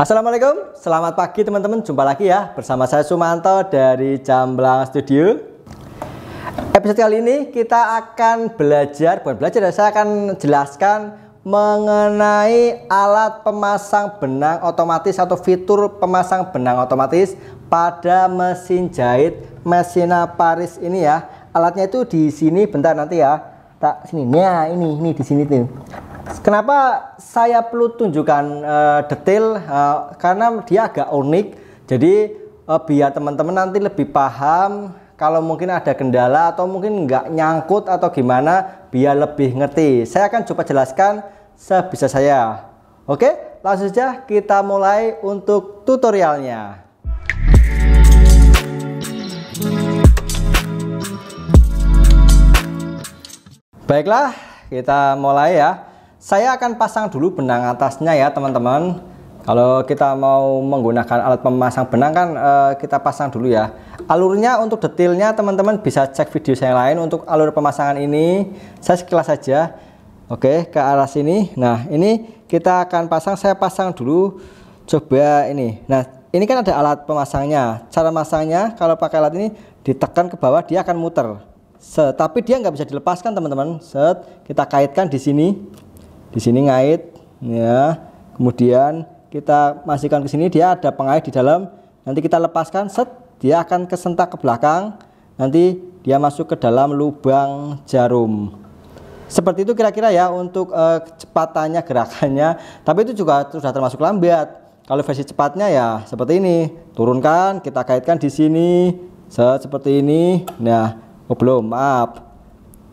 Assalamualaikum, selamat pagi teman-teman. Jumpa lagi ya bersama saya Sumanto dari Jamblang Studio. Episode kali ini kita akan belajar, bukan belajar, ya, saya akan jelaskan mengenai alat pemasang benang otomatis atau fitur pemasang benang otomatis pada mesin jahit Messina Paris ini ya. Alatnya itu di sini bentar nanti ya. Tak sini. Nah, ini ini di sini tuh. Kenapa saya perlu tunjukkan uh, detail? Uh, karena dia agak unik. Jadi uh, biar teman-teman nanti lebih paham kalau mungkin ada kendala atau mungkin nggak nyangkut atau gimana biar lebih ngerti. Saya akan coba jelaskan sebisa saya. Oke, langsung saja kita mulai untuk tutorialnya. Baiklah, kita mulai ya. Saya akan pasang dulu benang atasnya ya teman-teman. Kalau kita mau menggunakan alat pemasang benang kan eh, kita pasang dulu ya. Alurnya untuk detailnya teman-teman bisa cek video saya yang lain untuk alur pemasangan ini. Saya sekilas saja. Oke, ke arah sini. Nah, ini kita akan pasang saya pasang dulu coba ini. Nah, ini kan ada alat pemasangnya. Cara masangnya kalau pakai alat ini ditekan ke bawah dia akan muter. Set, tapi dia nggak bisa dilepaskan teman-teman. Set, kita kaitkan di sini di sini ngait ya kemudian kita masukkan ke sini dia ada pengait di dalam nanti kita lepaskan set dia akan kesentak ke belakang nanti dia masuk ke dalam lubang jarum seperti itu kira-kira ya untuk eh, kecepatannya gerakannya tapi itu juga sudah termasuk lambat kalau versi cepatnya ya seperti ini turunkan kita kaitkan di sini set seperti ini nah oh belum maaf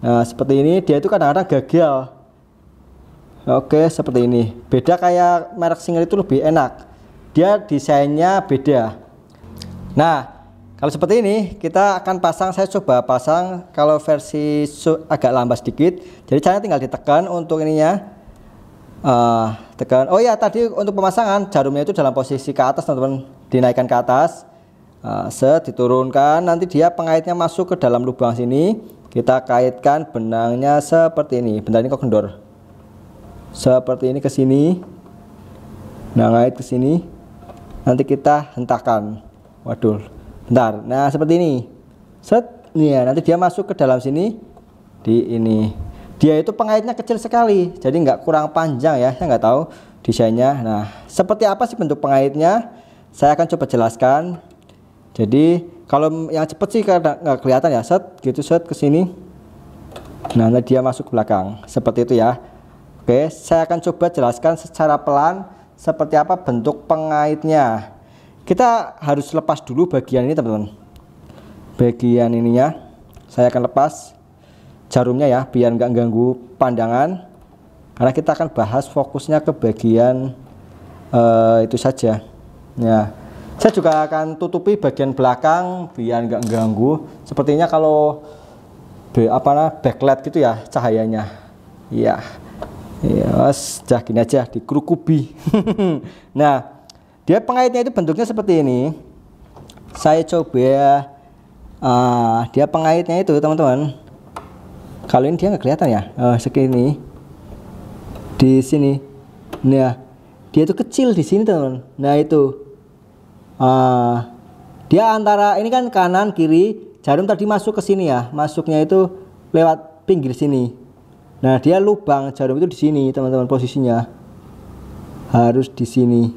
nah seperti ini dia itu kadang-kadang gagal Oke, seperti ini. Beda kayak merek single itu lebih enak. Dia desainnya beda. Nah, kalau seperti ini kita akan pasang saya coba pasang kalau versi agak lambat sedikit. Jadi caranya tinggal ditekan untuk ininya. Uh, tekan. Oh ya, tadi untuk pemasangan jarumnya itu dalam posisi ke atas, teman-teman. Dinaikkan ke atas. Uh, set diturunkan, nanti dia pengaitnya masuk ke dalam lubang sini. Kita kaitkan benangnya seperti ini. Bentar ini kok kendor seperti ini ke sini nah ngait ke sini nanti kita hentakan waduh bentar nah seperti ini set nih ya nanti dia masuk ke dalam sini di ini dia itu pengaitnya kecil sekali jadi nggak kurang panjang ya saya nggak tahu desainnya nah seperti apa sih bentuk pengaitnya saya akan coba jelaskan jadi kalau yang cepet sih nggak kelihatan ya set gitu set ke sini nah nanti dia masuk ke belakang seperti itu ya Oke, saya akan coba jelaskan secara pelan seperti apa bentuk pengaitnya. Kita harus lepas dulu bagian ini, teman-teman. Bagian ininya saya akan lepas jarumnya ya, biar nggak ganggu pandangan. Karena kita akan bahas fokusnya ke bagian uh, itu saja. Ya. Saya juga akan tutupi bagian belakang biar nggak ganggu. Sepertinya kalau apa nah, backlight gitu ya cahayanya. Ya ya sudah gini aja kerukubi. nah dia pengaitnya itu bentuknya seperti ini saya coba uh, dia pengaitnya itu teman-teman kalau ini dia nggak kelihatan ya uh, segini di sini nah dia itu kecil di sini teman, teman nah itu uh, dia antara ini kan kanan kiri jarum tadi masuk ke sini ya masuknya itu lewat pinggir sini Nah, dia lubang jarum itu di sini, teman-teman, posisinya. Harus di sini.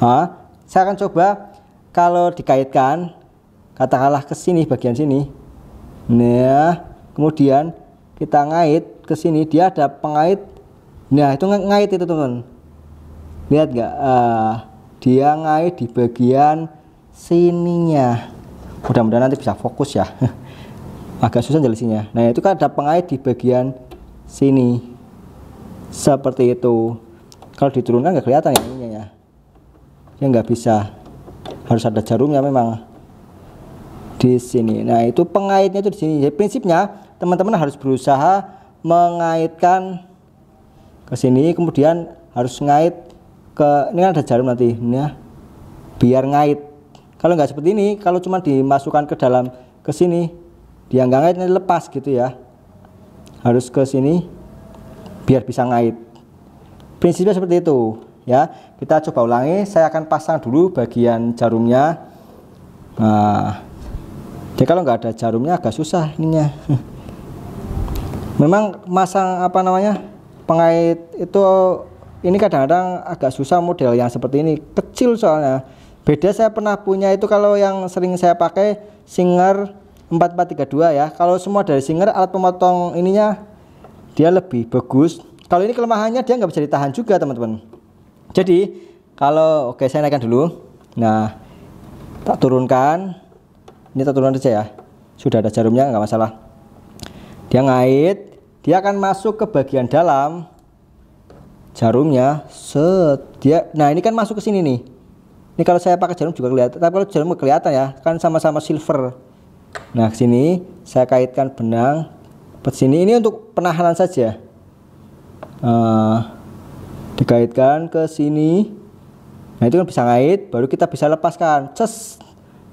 Nah, saya akan coba kalau dikaitkan katakanlah ke sini bagian sini. Nah, kemudian kita ngait ke sini, dia ada pengait. Nah, itu ngait itu, teman-teman. Lihat nggak? Uh, dia ngait di bagian sininya. Mudah-mudahan nanti bisa fokus ya. agak susah jelasinnya nah itu kan ada pengait di bagian sini seperti itu kalau diturunkan nggak kelihatan ya ininya ya ya nggak bisa harus ada jarumnya memang di sini nah itu pengaitnya itu di sini jadi prinsipnya teman-teman harus berusaha mengaitkan ke sini kemudian harus ngait ke ini kan ada jarum nanti ini ya biar ngait kalau nggak seperti ini kalau cuma dimasukkan ke dalam ke sini dia nggak ngait nanti lepas gitu ya harus ke sini biar bisa ngait prinsipnya seperti itu ya kita coba ulangi saya akan pasang dulu bagian jarumnya nah jadi kalau nggak ada jarumnya agak susah ininya memang masang apa namanya pengait itu ini kadang-kadang agak susah model yang seperti ini kecil soalnya beda saya pernah punya itu kalau yang sering saya pakai Singer 4432 ya kalau semua dari Singer alat pemotong ininya dia lebih bagus kalau ini kelemahannya dia nggak bisa ditahan juga teman-teman jadi kalau oke saya naikkan dulu nah tak turunkan ini tak turunkan saja ya sudah ada jarumnya nggak masalah dia ngait dia akan masuk ke bagian dalam jarumnya set dia nah ini kan masuk ke sini nih ini kalau saya pakai jarum juga kelihatan tapi kalau jarum kelihatan ya kan sama-sama silver Nah, sini saya kaitkan benang ke sini ini untuk penahanan saja. Uh, dikaitkan ke sini. Nah, itu kan bisa ngait, baru kita bisa lepaskan. Ces.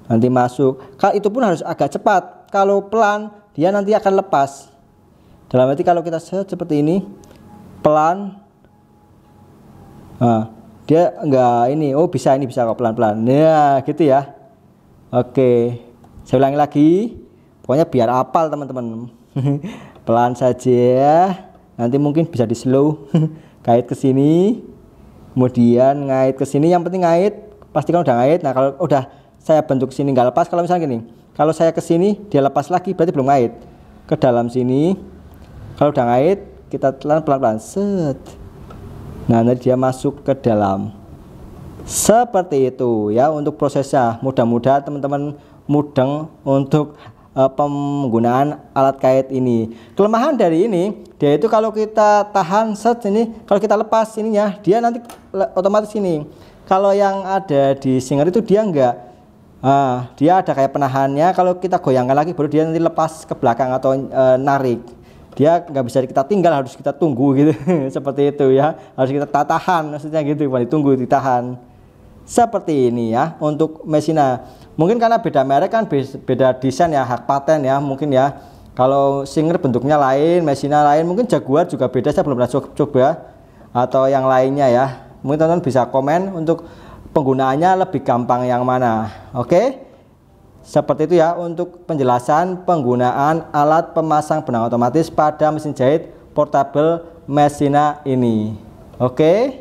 Nanti masuk. Kalau itu pun harus agak cepat. Kalau pelan, dia nanti akan lepas. Dalam arti kalau kita set seperti ini, pelan nah, dia enggak ini. Oh, bisa ini bisa kok pelan-pelan. Nah, gitu ya. Oke. Okay saya ulangi lagi pokoknya biar apal teman-teman pelan saja ya. nanti mungkin bisa di slow kait ke sini kemudian ngait ke sini yang penting ngait pastikan udah ngait nah kalau udah saya bentuk sini nggak lepas kalau misalnya gini kalau saya ke sini dia lepas lagi berarti belum ngait ke dalam sini kalau udah ngait kita telan pelan-pelan set nah nanti dia masuk ke dalam seperti itu ya untuk prosesnya mudah-mudahan teman-teman mudeng untuk uh, penggunaan alat kait ini. Kelemahan dari ini dia itu kalau kita tahan set ini, kalau kita lepas ininya, dia nanti otomatis ini. Kalau yang ada di Singer itu dia enggak Nah, dia ada kayak penahannya. Kalau kita goyangkan lagi, baru dia nanti lepas ke belakang atau e, narik. Dia nggak bisa kita tinggal, harus kita tunggu gitu. Seperti itu ya, harus kita tahan. Maksudnya gitu, ditunggu, ditahan seperti ini ya untuk mesinnya Mungkin karena beda merek kan beda desain ya, hak paten ya mungkin ya. Kalau Singer bentuknya lain, mesinnya lain, mungkin Jaguar juga beda saya belum pernah coba atau yang lainnya ya. Mungkin teman-teman bisa komen untuk penggunaannya lebih gampang yang mana. Oke. Seperti itu ya untuk penjelasan penggunaan alat pemasang benang otomatis pada mesin jahit portable Mesina ini. Oke.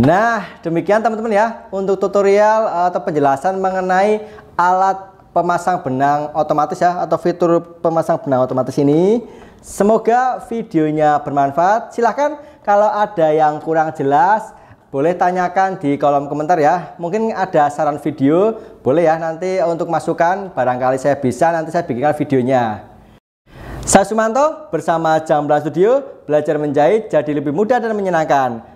Nah, demikian teman-teman ya untuk tutorial eh, atau penjelasan mengenai alat pemasang benang otomatis ya atau fitur pemasang benang otomatis ini. Semoga videonya bermanfaat. Silahkan kalau ada yang kurang jelas boleh tanyakan di kolom komentar ya. Mungkin ada saran video, boleh ya nanti untuk masukan barangkali saya bisa nanti saya bikinkan videonya. Saya Sumanto bersama Jambla Studio belajar menjahit jadi lebih mudah dan menyenangkan.